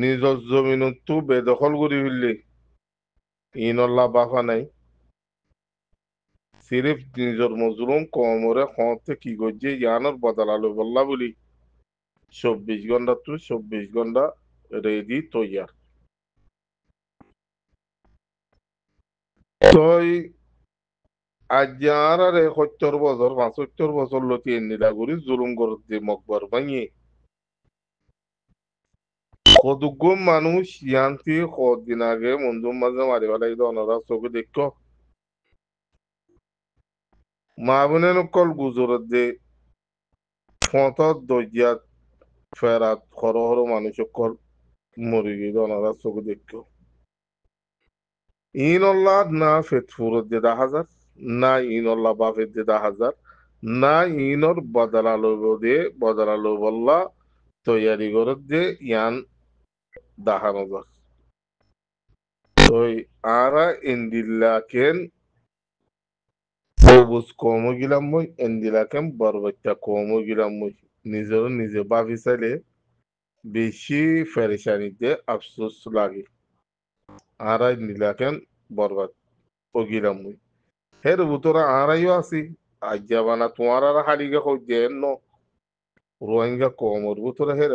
নিজৰ জমিনতো বেদখল কৰি ফেললি ইনল্লা বাফা নাই সিরিফ নিজের মজলুম কমরে খতে কি করছে ইয়ানোর বদলালো বললা বলি চব্বিশ ঘন্টা চব্বিশ ঘন্টা রেডি তৈয়ার তই আর সত্তর বছর বছর লতি জুলুম করতে মকবর ভাঙিয়ে কতজ্ঞ মানুষ ইয়ান্তি কদিন আগে মঞ্জুর মাঝে মারি ফেলাই অনরা চোখে দেখ মা বোনে নকল গুজরত দে ফতত দজিয়াত ফেরাত হর হর মানুষ কল মরি গেল অনরা চোখে দেখ ইন অল্লাহ না ফেতফুরত দে দা হাজার না ইন অল্লাহ ফেত দে দা হাজার না ইনর বদলা লব দে বদলা লবল্লা তৈয়ারি করত দে ইয়ান dahanıdır. Soy ara indillaken সবুজ কমও গিলাম মই এন্দিলাকেম বরবচ্চা কমও গিলাম মই নিজেরও নিজে বাকি চাইলে বেশি ফেরেশানিতে আফসোস লাগে আড়াই নিলাকেন বরবাদ অগিলাম মই হের বুতরা আড়াইও আছি আজ্জাবানা তোমার আর হারিগে হইজে ন রোহিঙ্গা কমর বুতরা হের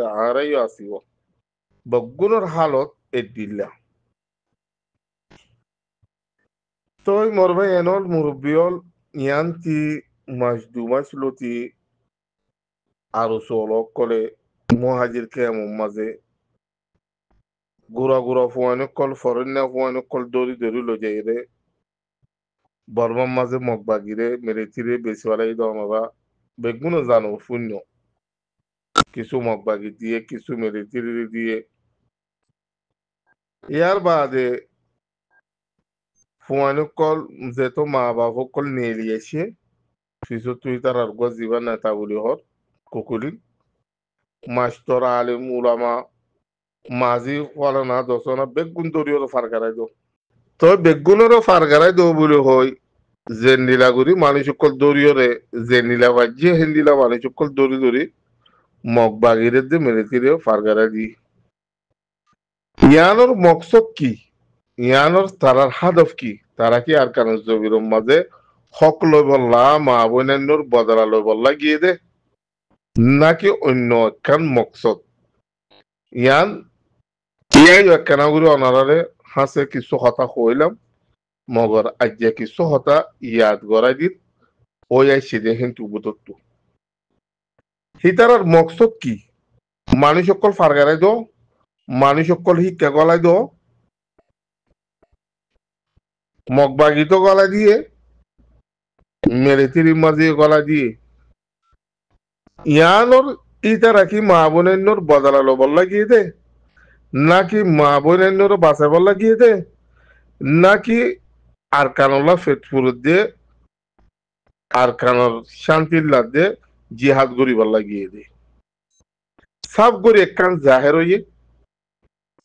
বগুণৰ হালত এড দিলা তই মোৰ ভাই এনৰ মুৰব্বীয়ল ইয়ান্তি মাছ দুমাছ লতি আৰু চলক কলে মহাজিৰ কেমৰ মাজে গুড়া গুড়া ফুৱানকল ফৰণ্যা ফুৱানকল দৌৰি দৌৰি লৈ যায় ৰে বর্মার মাঝে মগ বাগিরে মেরে চিরে বেশিওয়ালাই দমা বেগুনো জানো শূন্য কিছু মগ বাগি দিয়ে কিছু মেরে চিরে দিয়ে ইয়ার বাদে ফুয়ানুকল যেহেতু মা বাবকল নিয়ে লিয়েছে পিছত তুই তার আর জীবন নেতা বলি হর কুকুরি মাছ ধরা আলিম উলামা মাঝি কলে না দশনা বেগুন দরিয়র ফারগারাই দো তো বেগুনেরও ফারগারাই দো বলি হয় যে নীলাগুড়ি মানুষ সকল দরিয়রে যে নীলা বাজ্যে হেন্দিলা মানুষ সকল দরি দরি মগ বাগিরে দিয়ে মেরে তিরেও ফারগারা দিই ইয়ানোর মকসদ কি ইয়ানোর তারার হাদফ কি তারা কি আর কারণ জবির মাঝে হক লই বললা মা বৈনান্যর বদলা লই বললা গিয়ে দে নাকি অন্য একখান মকসদ ইয়ান ইয়াই একখানাগুড়ি অনারারে হাসে কিছু হতা হইলাম মগর আজ্ঞা কিছু হতা ইয়াদ গড়াই দিন ওই আইসি দেখেন তুবুতত্তু হিতারার মকসদ কি মানুষ সকল ফারগারাই দো মানুষ সকল শিক্ষা কলাই দো মগবাগিত কলা দিয়ে মেরেতির মাঝে কলা দিয়ে ইয়ানোর ইটা রাখি মা বোনের বদলালো বল্লা গিয়ে দে নাকি মা বোনের বাসা বল্লা দে নাকি আর কানলা ফেটপুর দিয়ে আর কানর শান্তির লাদে জিহাদ গরিবার লাগিয়ে দে সব গরি একখান জাহের হইয়ে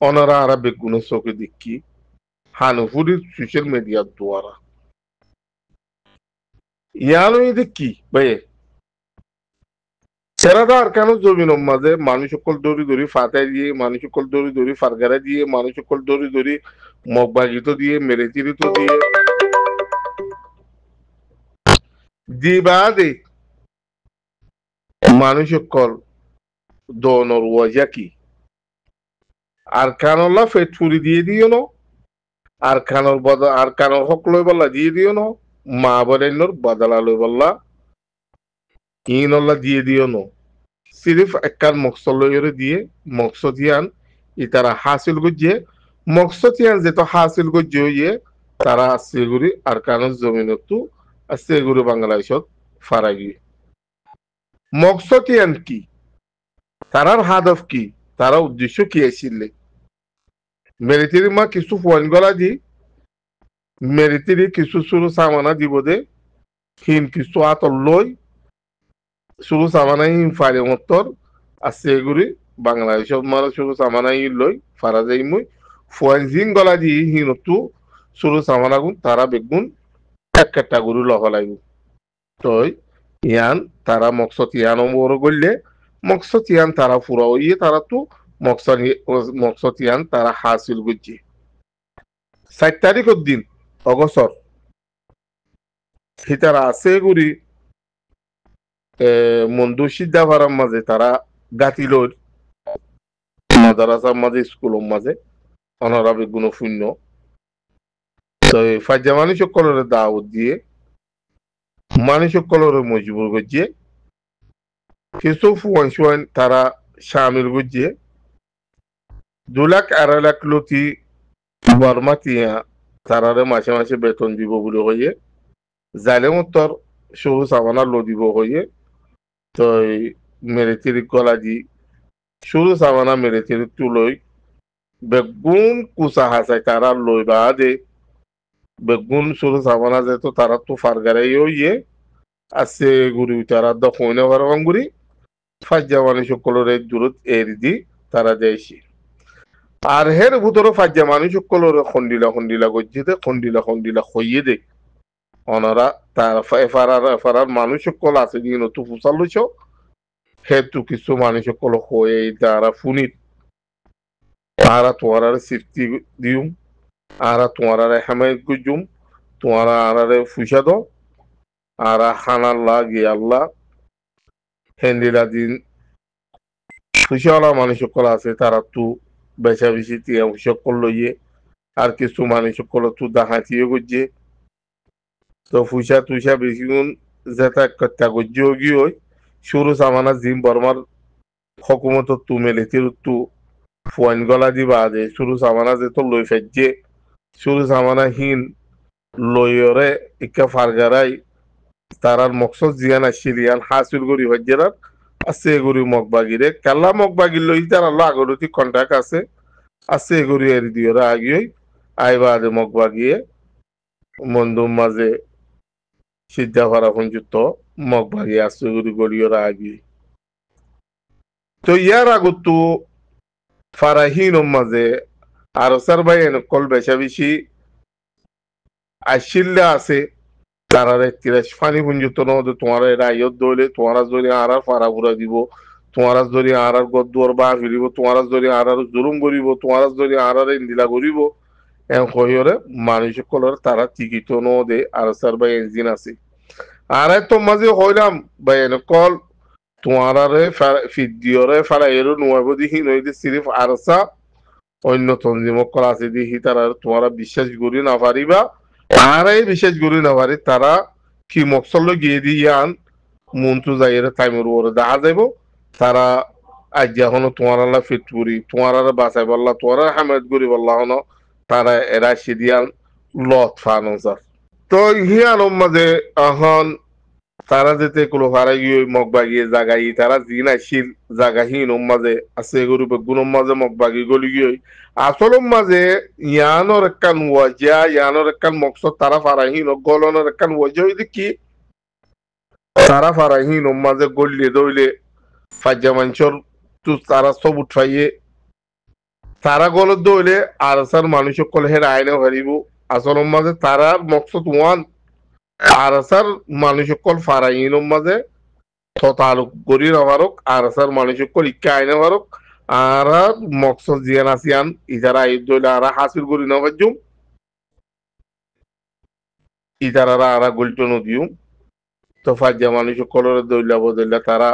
onara arabic guna soke দেখি hanu fudi social media duwara দেখি ভাই dikki baye সেরাদা আর কেন জমিন মাঝে মানুষ সকল দড়ি দড়ি ফাটাই দিয়ে মানুষ সকল দড়ি দড়ি ফারগারা দিয়ে মানুষ সকল দড়ি দড়ি মগবাগিত দিয়ে মেরে চিরিত দিয়ে দিবাদে মানুষ সকল দনর কি আর কানল্লা ফের ছুরি দিয়ে দিও ন আর কানর বদল আর কানর হক লই বললা দিয়ে দিও ন মা বরেন্যর বদলা লই বললা ইনল্লা দিয়ে দিও ন সিরিফ একখান মকস লইরে দিয়ে মকস দিয়ান ই তারা হাসিল গজিয়ে মকস দিয়ান যে তো হাসিল হইয়ে তারা শিলিগুড়ি আর কানর জমিনতো শিলিগুড়ি বাংলাদেশত ফারাগি মকস কি তারার হাদফ কি তারা উদ্দেশ্য কি আছিলে মেরিতির মা কিছু ফোন গলা দি মেরিতির কিছু সুরু সামানা দিব দে হিন কিছু আতর লই সুরু সামানা হিন ফারে মতর আছে এগুলি বাংলাদেশের মারা সুরু সামানা হিন লই ফারা যাই মুই ফোন জিন গলা দি হিন তু সুরু সামানা গুণ তারা বেগুন এক একটা গরু লহ তই ইয়ান তারা মকসদ ইয়ান বড় করলে মকসদ ইয়ান তারা ফুরাও ইয়ে তারা তো মকসদ মকসদ ইয়ান তারা হাসিল করছে ষাট তারিখের দিন অগসর তারা আছে গুড়ি মন্দু সিদ্ধাভারার মাঝে তারা গাতি গাতিলোর মাদারাসার মাঝে স্কুলের মাঝে অনারাবে গুণশূন্য তো ফাইজা মানুষ সকলের দাওয়াত দিয়ে মানুষ সকলের মজবুর করছে Yusuf wanshwan tara shamil gujje dulak aralak luti warmatiya tarare mashe mashe beton dibo bulu goye zalem tor shuru savana lo dibo goye toy meretiri kola di shuru savana meretiri tuloy begun kusa hasay tara loy baade begun shuru savana zeto tara tu fargare yoye ase guri utara da khone varvan ફાજ્યાવાની છોકલોરે જુરત એ રીધી তারা দেয়ছি আর হের ভূতর ফাজ্জা মানুষ সকলের খন্ডিলা খন্ডিলা গজ্জিতে খন্ডিলা খন্ডিলা খইয়ে দে অনারা তার এফারার এফারার মানুষ সকল আছে দিন তু ফুসাল লইছ হেতু কিছু মানুষ সকল হয়ে তারা ফুনিত তারা তোমার সিফতি দিউম আরা তোমার হেমায়ত গুজুম তোমারা আরারে ফুসা দো আরা হানাল্লা গিয়াল্লা হেন্ডিরা দিন খুশিওয়ালা মানুষ আছে তারা তু বেচা বেশি সকল লইয়ে আর কিছু মানুষ সকল তু দাহাতিও করছে তো ফুসা তুষা বেশি গুণ যেটা কত্যা করছে ওগি ওই সুর সামানা জিম বর্মার হকুমত তু মেলে তির তু গলা দি বাদে সুরু সামানা যে তো লই ফেজে সুর সামানা হীন লইরে ইকা ফার্গারাই তারার মকসদ জিয়ান আসিরিয়ান হাসিল গরি হজ্জেরার আছে এগুরি মগবাগিরে কেলা মগবাগির লই তারা লাগরতি কন্ট্রাক্ট আছে আছে এগুরি এর দিওরা আগিয়ে আইবার মগবাগিয়ে মন্দুম মাঝে সিদ্ধাভারা সংযুক্ত মগবাগি আছে এগুরি গড়িওরা আগি তো ইয়ার আগতো ফারাহীন মাঝে আর সার ভাই কল বেশা বেশি আসিল্লা আছে তারারে কিরাচ ফানি পুঞ্জুত নহদে তোমারা এটা আইয়ত দইলে তোমারা যদি আর আর ফারা দিব তোমারা যদি আর আর গদ্দুয়ার বা ফিরিব তোমারা যদি আর আর জুলুম করিব তোমারা যদি আর আর ইন্দিলা করিব এন কহিয়রে মানুষ কলর তারা চিকিত নহদে আর স্যার বা এনজিন আছে আর তো মাঝে হইলাম ভাই এন কল তোমারারে ফিদিয়রে ফারাইয়েরও দিহি সিরিফ আরসা অন্য তঞ্জিমক কল আছে দিহি তারা তোমারা বিশ্বাস করি না পারিবা তারাই বিশেষ গরি নাবারি তারা কি মকসল গিয়ে দিয়ে আন মন্ত্র যাইয়ের টাইমের ওরে দেখা যাইব তারা আজ হনো তোমার আল্লাহ ফিট করি তোমার আর বাঁচাই বললা তোমার আর হামেদ করি বললা হনো তারা এরা সিদিয়ান লত ফান তো হিয়ানোর মাঝে এখন তারা যেতে কোনো হারা গিয়ে মগ বাগিয়ে জাগাই তারা জি না শির জাগাহীন মাঝে আছে গরু গুণম মাঝে মগ বাগি গলি গিয়ে আসল মাঝে ইয়ানোর একান ওয়াজা ইয়ানোর একান মকস তারা ফারাহীন গলনের একান ওয়াজা হইতে কি তারা ফারাহীন মাঝে গলিয়ে দইলে ফাজা মাঞ্চর তু তারা সব উঠাইয়ে তারা গলত দইলে আর সার মানুষ সকল হের আইনে হারিব আসল মাঝে তারা মকসদ ওয়ান মানুষ মানুষসকল ফারাইনৰ মাজে ততালুক কৰি নাভাৰক মানুষ মানুষসকল ইকা আই নাভাৰক আর মকসদ জিয়ান আসিয়ান ইজারা ইদল আর হাসিল করি নাভাজুম ইজারা আর গুলটো নদিউম তো ফাজ্জা মানুষসকল দৈলা বদৈলা তারা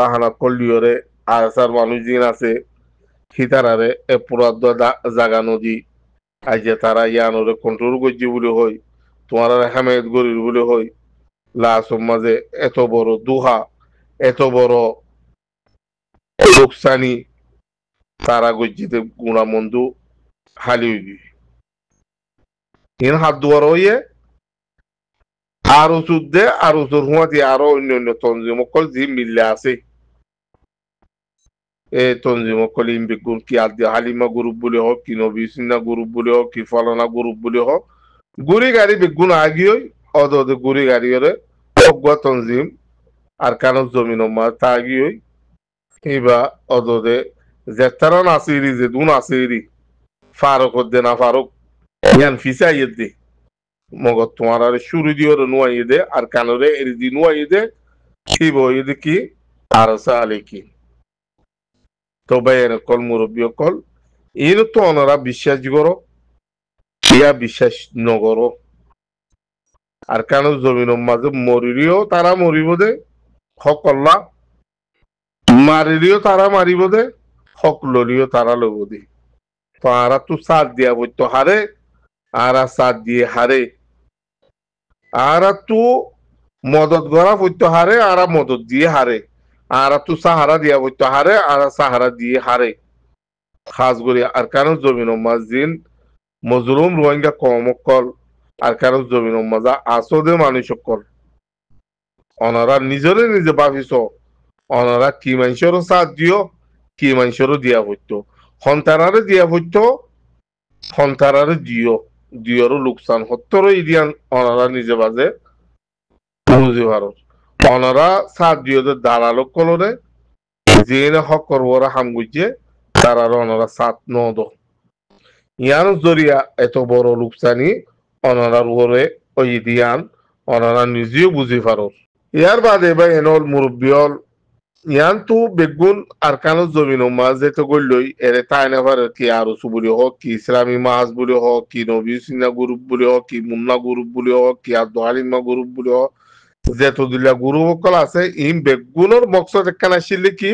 বাহানা কল্লিওরে আরএসআর মানুষ জিন আছে সিতারারে এ পুরা জাগা নদী আজ তারা ইয়ানরে কন্ট্রোল করছি বুলি হয় তোমার হেমায়ত গরির বলে হই লাসম মাঝে এত বড় দুহা এত বড় লোকসানি তারা গজিতে গজ্জিতে মন্দু হালি হইবি হাত দুয়ার হইয়ে আরো সুদে আরো সুর হুঁয়াতি আরো অন্য অন্য তঞ্জিম অকল যে মিল্লা আছে এ তঞ্জিম অকল ইম্বিকুন কি আদি হালিমা গুরুপ বলে হোক কি নবী সিন্না গুরুপ বলে হোক কি ফলানা গুরুপ বলে হোক ಗುರಿಗಾರಿ ಬಿಗ್ಗುನ ಆಗಿಯೋಯ್ ಅದೋದು ಗುರಿಗಾರಿಯರೆ ಒಗ್ಗ ತಂಜೀಮ್ ಅರ್ಕಾನ ಜಮೀನಮ್ಮ ತಾಗಿಯೋಯ್ আছে ಅದೋದೆ যে ಆಸೀರಿ আছে ಆಸೀರಿ ফারুক হদ্দে না ফারুক ইয়ান ফিসা ইয়েদে মগত তোমার আর শুরু দিও নুয়াইয়ে দে আর কানরে দি নুয়াইয়ে দে কি বইয়ে কি আর সালে কি তো বাইরে কল মুরব্বী কল এর তো অনারা বিশ্বাস করো ইয়া বিশ্বাস নগর আর কেন জমিন মাঝে মরিলেও তারা মরিব দে হক অল্লা মারিলেও তারা মারিব দে হক লড়িও তারা লব দে তো আরা তো সাদ দিয়া বৈত হারে আরা সাদ দিয়ে হারে আরা তো মদত গড়া বৈত হারে আরা মদত দিয়ে হারে আরা তো সাহারা দিয়া বৈত হারে আরা সাহারা দিয়ে হারে খাস করে আর কেন জমিন মাস দিন মজরুম রোহিঙ্গা কমকল আর কারো জমিন মজা আসদে মানুষ কল অনারা নিজরে নিজে ভাবিস অনারা কি মানুষেরও সাথ দিও কি মানুষেরও দিয়া হইত সন্তানারে দিয়া হইত সন্তানারে দিও দিয়রও লোকসান সত্তর ইডিয়ান অনারা নিজে বাজে বুঝি ভারত অনারা সাথ দিও যে দালালক কলরে যে হক করবরা হাম গুজে তারার অনারা সাথ ন ইয়ান জরিয়া এত বড় রূপসানি অনারার ওরে ওই দিয়ান অনারা নিজেও বুঝি পারস ইয়ার বাদে বা এনল মুরব্বিয়ল ইয়ান তো বেগুন আর কানো জমিন মাঝে তো গইলই এর তাই নেবার কি আরো বলে হোক কি ইসলামী মাছ বলে হোক কি নবী সিনা গ্রুপ বলে হোক কি মুন্না গ্রুপ বলে হোক কি আর দোহালিমা গ্রুপ বলে হোক জেতুদুল্লাহ গুরু সকল আছে ইম বেগুনের মকসদ একখান আসিলে কি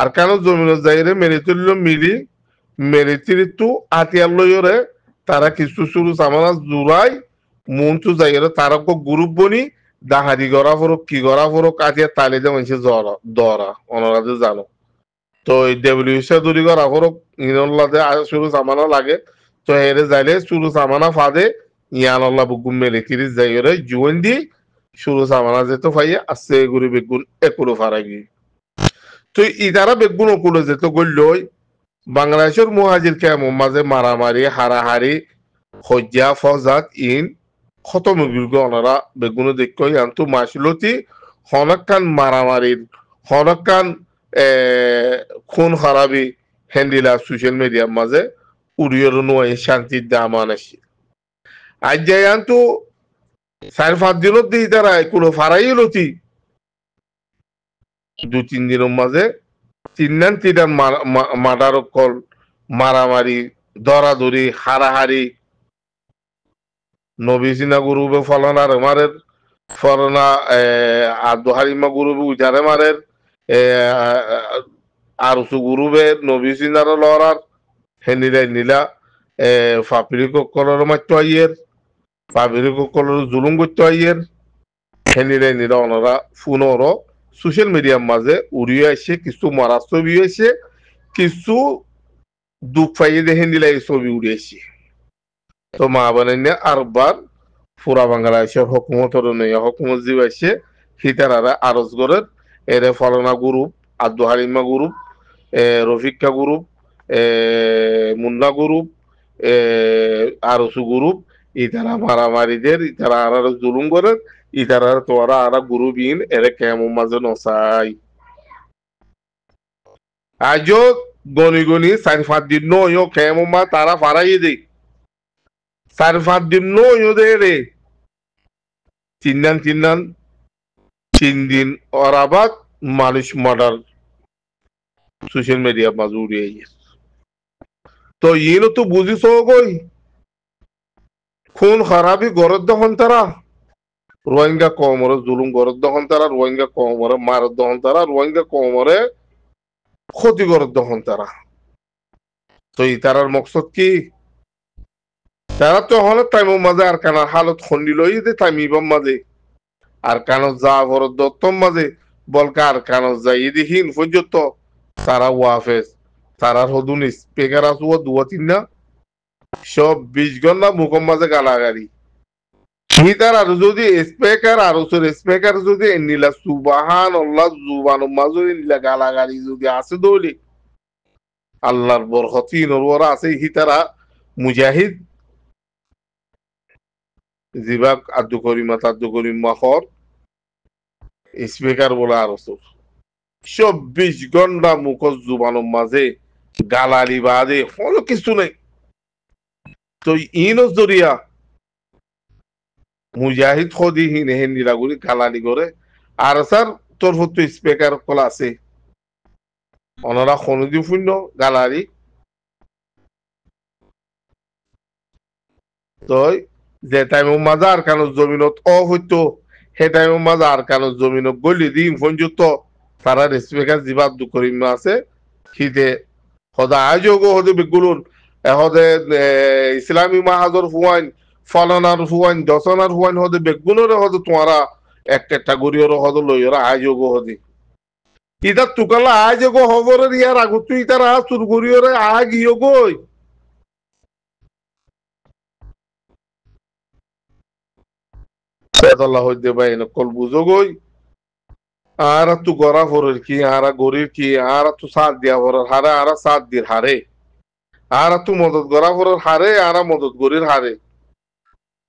আর কানো জমিন যাইরে মেনে তুলল মিলি মেরিচিরিতু আতিয়ার লইরে তারা কিছু সুরু সামানা জুড়াই মনচু যাইরে তারাকো গ্রুপ বনি দাহারি গড়া ফরক কি গড়া ফরক আতিয়া তালে যে মানুষে জড়া দরা অনরাজে জানো তো এই ডেভলিউসে দূরি গড়া ফরক ইনল্লাদে সুরু সামানা লাগে তো হেরে যাইলে সুরু সামানা ফাদে ইয়ানল্লা বুকুম মেরিচিরি যাইরে জুয়েন দি সুরু সামানা যেতে ফাইয়া আসছে গুরি বেগুন একুরো ফারাগি তো ইতারা বেগুন ওকুলো যেতে গল্লই বাংলাদেশের মুহাজির কে মাঝে মারামারি হারাহারি হজ্জা ফজাত ইন খতম বির্গ ওনারা বেগুনো দেখ আন্তু মাসলতি হনকান মারামারির হনকান খুন হারাবি হ্যান্ডিলা সোশ্যাল মিডিয়ার মাঝে উড়িয়ে নয় শান্তির দাম আনাসি আজ যাই আন্তু চার পাঁচ দিনত দিয়ে তারা কোনো ফারাই লতি দু তিন দিনের মাঝে তিনান তিনান মার্ডার কল মারামারি দরাদরি হারাহারি নবীজিনা গুরু ফলনা রেমারে ফলনা আদহারিমা গুরু উজারে মারের আর সু গুরুবে নবীজিনার লড়ার হেনিরে নীলা ফাপিরি কলর মাত্র আইয়ের ফাপিরি কলর জুলুম করতে আইয়ের হেনিরে নীলা অনরা ফুনরও সোশ্যাল মিডিয়ার মাঝে উড়িয়ে আসছে কিছু মারা ছবি হয়েছে কিছু দুঃখ পাইয়ে দেখে নিলে ছবি আসছে তো মা বানাইনে আরবার পুরা বাংলাদেশের হকুমতর নেই হকুমত জীব আসে হিতারারা আরজ করে এরে ফলনা group Abdu Halima group Rafika group Munna group Arsu group ইতারা মারামারিদের ইতারা আর জুলুম করে ইতারার তোয়ারা আরা গুরু বিন এরে কেম মাঝে নসাই আজও গনি গনি চার পাঁচ দিন নয় কেম মা তারা ফারাই দে চার পাঁচ দিন নয় দে রে চিন্নান চিন্নান তিন দিন অরাবাক মানুষ মার্ডার সোশ্যাল মিডিয়া মাঝে উড়িয়ে তো ইনো তো বুঝিস গই খুন খারাপই গরদ দখন তারা রোহিঙ্গা কমরে জুলুম গর দহন তারা রোহিঙ্গা কমরে মার দহন তারা রোহিঙ্গা কমরে ক্ষতি গর দহন তারা তো ই তারার মকসদ কি তারা তো হলে তাইম মাঝে আর কানার হালত খন্ডি লই দে তাইমিবাম মাঝে আর কানত যা বর দত্তম মাঝে বলকা আর কানত যাই দিহীন পর্যন্ত তারা ওয়াফেস তারার হদুনিস পেকার আসুয়া দুয়া তিন না সব বিশ ঘন্টা মুখম মাঝে গালাগাড়ি গীতার আর যদি স্পিকার আর ওসর স্পিকার যদি নিলা সুবাহান আল্লাহ জুবান মাজুরি নিলা গালাগালি যদি আছে দৌলি আল্লাহর বরহতি নরবরা আছে হিতারা মুজাহিদ জিবাক আদ্য করিম তাদ্য করিম মাহর স্পিকার বলে আর ওসর চব্বিশ ঘন্টা মুখোশ জুবানোর মাঝে গালালি বাদে কোনো কিছু নেই তো ইনজরিয়া মুজাহিদ খদি হিনে হে নিরাগুড়ি কালানি করে আর স্যার তোর হতো স্পিকার কল আছে অনরা খনুদি শূন্য গালারি তই যে টাইম আর কানো জমিনত অ হইতো সে টাইম আর কানো জমিনত গলি দিম ফোনযুক্ত তারা স্পিকার জীবাত দুকরিম আছে শীতে সদায় যোগ হদে বিগুলুন এহদে ইসলামী মাহাজর হুয়াইন ফলানার হুয়াইন দশনার হুয়াইন হদে বেগুনরে হদে তোমারা এক ক্যাটাগরির হদে লইরা আয়োগ হদে ইতা তুকালা আয়োগ হবরে ইয়ার আগত তুই তার আ সুরগুরিয়রে আগ ইয়োগ আল্লাহ হইতে ভাই নকল বুঝো আর তু গড়া ফরের কি আর গরির কি আর তু সাত দিয়া ফরের হারে আর সাত দির হারে আর তু মদত গড়া ফরের হারে আর মদত গরির হারে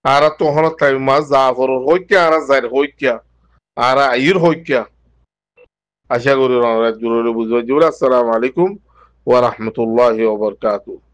ara tohona tayma zafar hoykya ara zair hoykya ara ayir hoykya আশা করি অনেক জরুরি বুঝবে জিবুল আসসালামু আলাইকুম ওয়া রাহমাতুল্লাহি ওয়া বারাকাতুহু